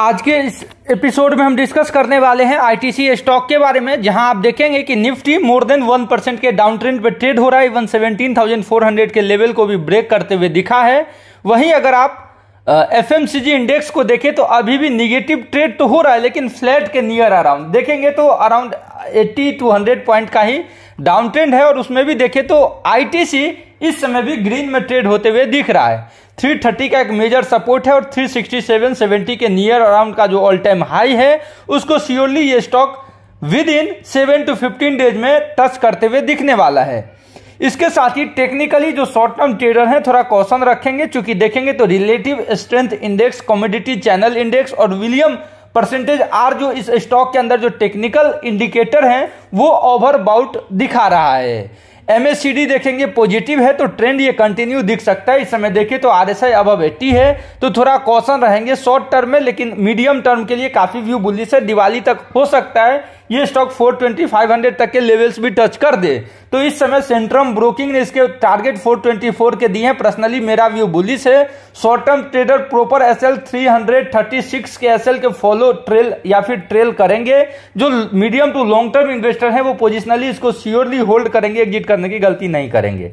आज के इस एपिसोड में हम डिस्कस करने वाले हैं आईटीसी स्टॉक के बारे में जहां आप देखेंगे कि Nifty more than one percent के डाउन ट्रेंड पर ट्रेड हो रहा है one seventeen thousand four hundred के लेवल को भी ब्रेक करते हुए दिखा है वहीं अगर आप F M C G index को देखें तो अभी भी निगेटिव ट्रेड तो हो रहा है लेकिन फ्लैट के नियर अराउंड देखेंगे तो around eighty two hundred point का ही डाउन ट्रेंड है और उसमें भी देखें तो आईटीसी इस समय भी ग्रीन में ट्रेड होते हुए दिख रहा है थ्री थर्टी का एक मेजर सपोर्ट है और थ्री सिक्सटी सेवन सेवेंटी के नियर अराउंड का जो ऑल टाइम हाई है उसको सियोरली ये stock within seven to fifteen days में टच करते हुए दिखने वाला है इसके साथ ही टेक्निकली जो शॉर्ट टर्म ट्रेडर हैं थोड़ा कौशन रखेंगे क्योंकि देखेंगे तो relative strength index commodity channel index और विलियम परसेंटेज आर जो इस स्टॉक के अंदर जो टेक्निकल इंडिकेटर हैं वो ओवरबाउट दिखा रहा है एमएससीडी देखेंगे पॉजिटिव है तो ट्रेंड ये कंटिन्यू दिख सकता है इस समय देखिए तो आर एस आई अब एट्टी है तो थोड़ा कौशन रहेंगे शॉर्ट टर्म में लेकिन मीडियम टर्म के लिए काफी व्यू बुलिस है दिवाली तक हो सकता है ये स्टॉक 420 500 तक के लेवल्स भी टच कर दे तो इस समय सेंट्रम ब्रोकिंग ने इसके टारगेट 424 के दिए हैं पर्सनली मेरा व्यू बुलिस है short term trader proper SL 336 के एसएल के फॉलो ट्रेल या फिर ट्रेल करेंगे जो medium to long term investor हैं वो पोजिशनली इसको श्योरली होल्ड करेंगे एग्जिट करने की गलती नहीं करेंगे